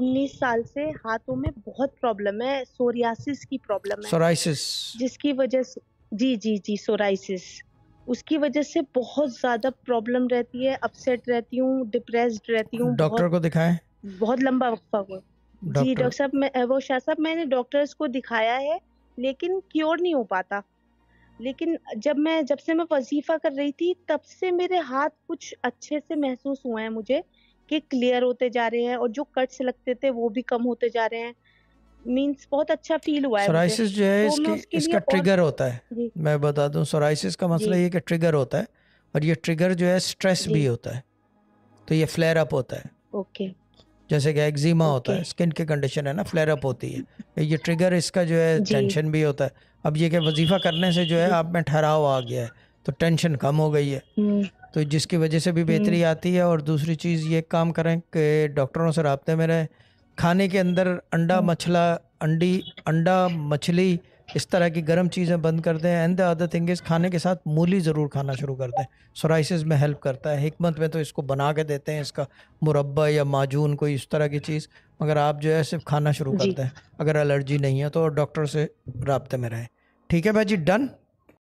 उन्नीस साल से हाथों में बहुत प्रॉब्लम है सोरियासिस की प्रॉब्लम है सोराइसिस जिसकी वजह से जी जी जी सोराइसिस उसकी वजह से बहुत ज्यादा प्रॉब्लम रहती है अपसेट रहती हूँ डिप्रेस्ड रहती हूँ डॉक्टर को दिखाए बहुत लंबा वक्फा हुआ जी डॉक्टर साहब मैं वो शाह साहब मैंने डॉक्टर्स को दिखाया है लेकिन क्योर नहीं हो पाता लेकिन जब मैं जब से मैं वजीफा कर रही थी तब से मेरे हाथ कुछ अच्छे से महसूस हुए हैं मुझे के क्लियर होते जा रहे हैं और जो कट्स लगते थे वो भी कम होते जा रहे हैं मींस बहुत अच्छा फील हुआ है सोराइसिस जो है तो इसकी, इसका ट्रिगर होता है मैं बता दूं सोराइसिस का मसला मतलब ये कि ट्रिगर होता है और ये ट्रिगर जो है स्ट्रेस भी होता है तो ये फ्लेयर अप होता है ओके जैसे कि एक्जिमा होता है स्किन की कंडीशन है ना फ्लेयर अप होती है ये ट्रिगर इसका जो है टेंशन भी होता है अब ये कि वजीफा करने से जो है आप में ठहराव आ गया है तो टेंशन कम हो गई है हम्म। तो जिसकी वजह से भी बेहतरी हम्म। आती है और दूसरी चीज़ ये काम करें कि डॉक्टरों से रबते में रहें खाने के अंदर अंडा हम्म। मछला अंडी अंडा मछली इस तरह की गर्म चीज़ें बंद कर दें and the other thing is खाने के साथ मूली ज़रूर खाना शुरू कर दें सोराइसिस में हेल्प करता है हमत में तो इसको बना के देते हैं इसका मुरबा या माजून कोई इस तरह की चीज़ मगर आप जो है सिर्फ खाना शुरू कर दें अगर एलर्जी नहीं है तो डॉक्टर से रबते में रहें ठीक है भाई जी डन